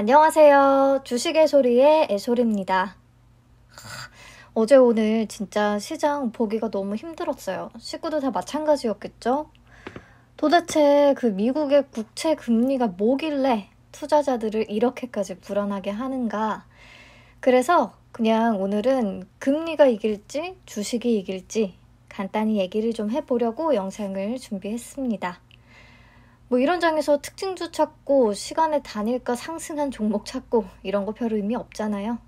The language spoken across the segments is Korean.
안녕하세요. 주식의 소리의 애소리입니다. 어제 오늘 진짜 시장 보기가 너무 힘들었어요. 식구도 다 마찬가지였겠죠? 도대체 그 미국의 국채 금리가 뭐길래 투자자들을 이렇게까지 불안하게 하는가? 그래서 그냥 오늘은 금리가 이길지 주식이 이길지 간단히 얘기를 좀 해보려고 영상을 준비했습니다. 뭐 이런 장에서 특징주 찾고 시간에 단일가 상승한 종목 찾고 이런 거 별 의미 없잖아요.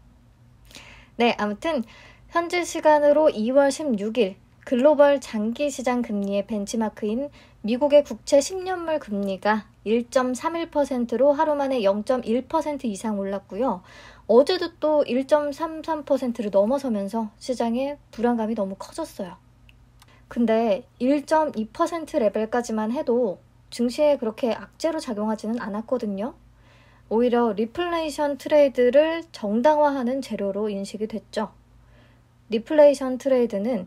네, 아무튼 현재 시간으로 2월 16일 글로벌 장기 시장 금리의 벤치마크인 미국의 국채 10년물 금리가 1.31%로 하루 만에 0.1% 이상 올랐고요. 어제도 또 1.33%를 넘어서면서 시장의 불안감이 너무 커졌어요. 근데 1.2% 레벨까지만 해도 증시에 그렇게 악재로 작용하지는 않았거든요. 오히려 리플레이션 트레이드를 정당화하는 재료로 인식이 됐죠. 리플레이션 트레이드는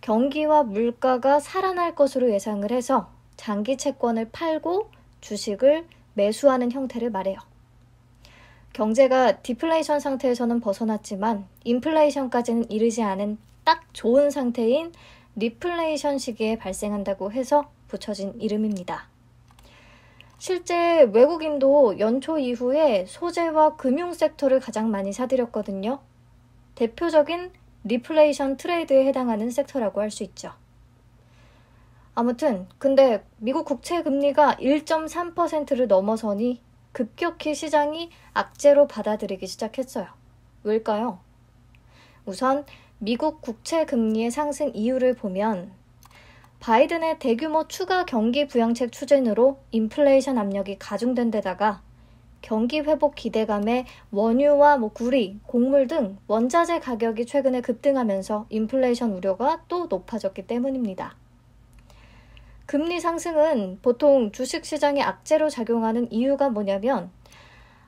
경기와 물가가 살아날 것으로 예상을 해서 장기 채권을 팔고 주식을 매수하는 형태를 말해요. 경제가 디플레이션 상태에서는 벗어났지만 인플레이션까지는 이르지 않은 딱 좋은 상태인 리플레이션 시기에 발생한다고 해서 붙여진 이름입니다. 실제 외국인도 연초 이후에 소재와 금융 섹터를 가장 많이 사들였거든요. 대표적인 리플레이션 트레이드에 해당하는 섹터라고 할 수 있죠. 아무튼 근데 미국 국채 금리가 1.3%를 넘어서니 급격히 시장이 악재로 받아들이기 시작했어요. 왜일까요? 우선 미국 국채 금리의 상승 이유를 보면 바이든의 대규모 추가 경기 부양책 추진으로 인플레이션 압력이 가중된 데다가 경기 회복 기대감에 원유와 뭐 구리, 곡물 등 원자재 가격이 최근에 급등하면서 인플레이션 우려가 또 높아졌기 때문입니다. 금리 상승은 보통 주식 시장의 악재로 작용하는 이유가 뭐냐면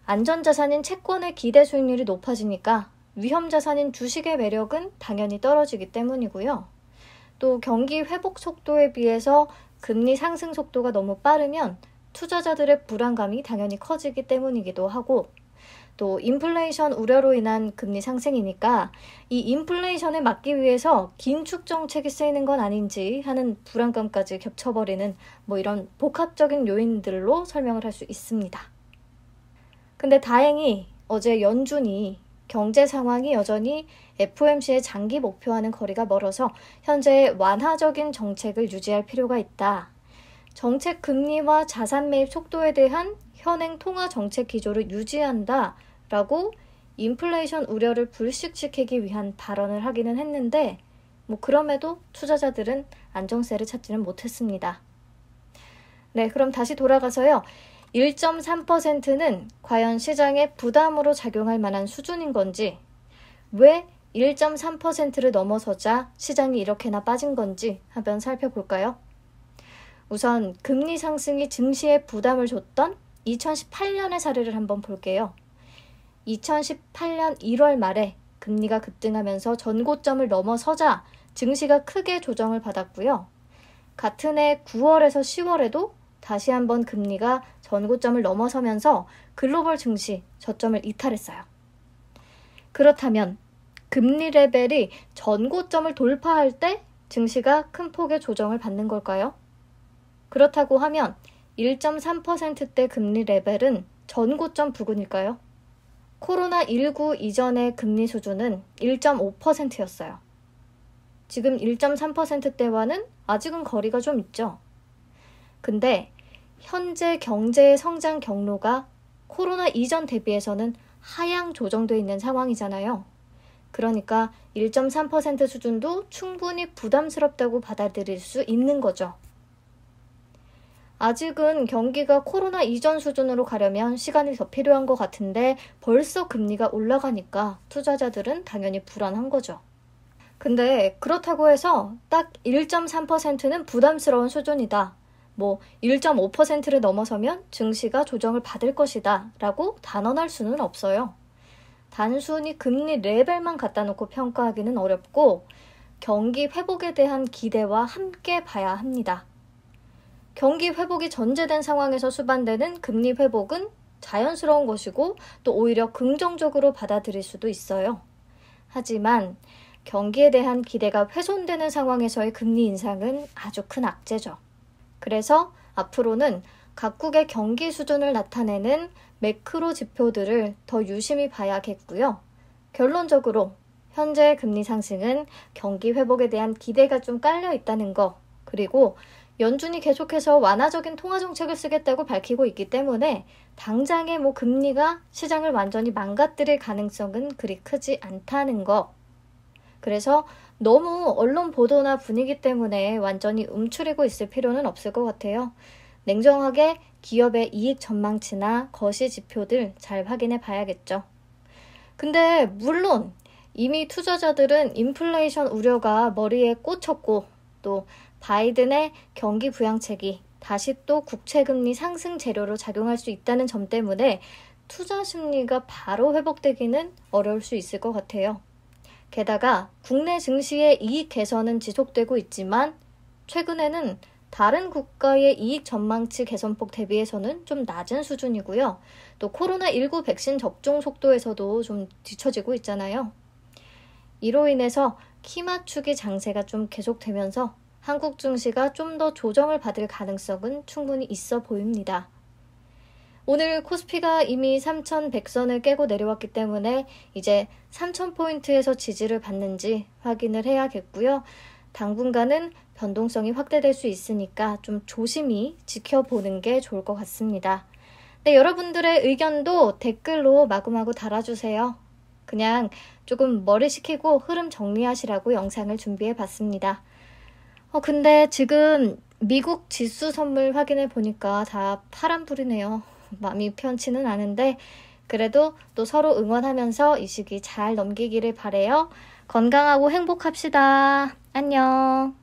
안전자산인 채권의 기대 수익률이 높아지니까 위험자산인 주식의 매력은 당연히 떨어지기 때문이고요. 또 경기 회복 속도에 비해서 금리 상승 속도가 너무 빠르면 투자자들의 불안감이 당연히 커지기 때문이기도 하고 또 인플레이션 우려로 인한 금리 상승이니까 이 인플레이션에 막기 위해서 긴축 정책이 쓰이는 건 아닌지 하는 불안감까지 겹쳐버리는 뭐 이런 복합적인 요인들로 설명을 할 수 있습니다. 근데 다행히 어제 연준이 경제 상황이 여전히 FOMC의 장기 목표와는 거리가 멀어서 현재의 완화적인 정책을 유지할 필요가 있다. 정책 금리와 자산 매입 속도에 대한 현행 통화 정책 기조를 유지한다. 라고 인플레이션 우려를 불식시키기 위한 발언을 하기는 했는데, 뭐, 그럼에도 투자자들은 안정세를 찾지는 못했습니다. 네, 그럼 다시 돌아가서요. 1.3%는 과연 시장에 부담으로 작용할 만한 수준인 건지, 왜 1.3%를 넘어서자 시장이 이렇게나 빠진 건지 한번 살펴볼까요? 우선 금리 상승이 증시에 부담을 줬던 2018년의 사례를 한번 볼게요. 2018년 1월 말에 금리가 급등하면서 전고점을 넘어서자 증시가 크게 조정을 받았고요. 같은 해 9월에서 10월에도 다시 한번 금리가 전고점을 넘어서면서 글로벌 증시 저점을 이탈했어요. 그렇다면 금리 레벨이 전고점을 돌파할 때 증시가 큰 폭의 조정을 받는 걸까요? 그렇다고 하면 1.3%대 금리 레벨은 전고점 부근일까요? 코로나19 이전의 금리 수준은 1.5%였어요. 지금 1.3%대와는 아직은 거리가 좀 있죠. 근데 현재 경제의 성장 경로가 코로나 이전 대비해서는 하향 조정돼 있는 상황이잖아요. 그러니까 1.3% 수준도 충분히 부담스럽다고 받아들일 수 있는 거죠. 아직은 경기가 코로나 이전 수준으로 가려면 시간이 더 필요한 것 같은데 벌써 금리가 올라가니까 투자자들은 당연히 불안한 거죠. 근데 그렇다고 해서 딱 1.3%는 부담스러운 수준이다. 뭐 1.5%를 넘어서면 증시가 조정을 받을 것이다 라고 단언할 수는 없어요. 단순히 금리 레벨만 갖다 놓고 평가하기는 어렵고 경기 회복에 대한 기대와 함께 봐야 합니다. 경기 회복이 전제된 상황에서 수반되는 금리 회복은 자연스러운 것이고 또 오히려 긍정적으로 받아들일 수도 있어요. 하지만 경기에 대한 기대가 훼손되는 상황에서의 금리 인상은 아주 큰 악재죠. 그래서 앞으로는 각국의 경기 수준을 나타내는 매크로 지표들을 더 유심히 봐야겠고요. 결론적으로 현재 금리 상승은 경기 회복에 대한 기대가 좀 깔려 있다는 거, 그리고 연준이 계속해서 완화적인 통화 정책을 쓰겠다고 밝히고 있기 때문에 당장의 뭐 금리가 시장을 완전히 망가뜨릴 가능성은 그리 크지 않다는 거. 그래서 너무 언론 보도나 분위기 때문에 완전히 움츠리고 있을 필요는 없을 것 같아요. 냉정하게 기업의 이익 전망치나 거시 지표들 잘 확인해 봐야겠죠. 근데 물론 이미 투자자들은 인플레이션 우려가 머리에 꽂혔고 또 바이든의 경기 부양책이 다시 또 국채금리 상승 재료로 작용할 수 있다는 점 때문에 투자 심리가 바로 회복되기는 어려울 수 있을 것 같아요. 게다가 국내 증시의 이익 개선은 지속되고 있지만 최근에는 다른 국가의 이익 전망치 개선폭 대비해서는 좀 낮은 수준이고요. 또 코로나19 백신 접종 속도에서도 좀 뒤처지고 있잖아요. 이로 인해서 키 맞추기 장세가 좀 계속되면서 한국 증시가 좀 더 조정을 받을 가능성은 충분히 있어 보입니다. 오늘 코스피가 이미 3,100선을 깨고 내려왔기 때문에 이제 3,000포인트에서 지지를 받는지 확인을 해야겠고요. 당분간은 변동성이 확대될 수 있으니까 좀 조심히 지켜보는 게 좋을 것 같습니다. 네, 여러분들의 의견도 댓글로 마구마구 달아주세요. 그냥 조금 머리 식히고 흐름 정리하시라고 영상을 준비해 봤습니다. 어, 근데 지금 미국 지수 선물 확인해 보니까 다 파란불이네요. 마음이 편치는 않은데 그래도 또 서로 응원하면서 이 시기 잘 넘기기를 바래요. 건강하고 행복합시다. 안녕.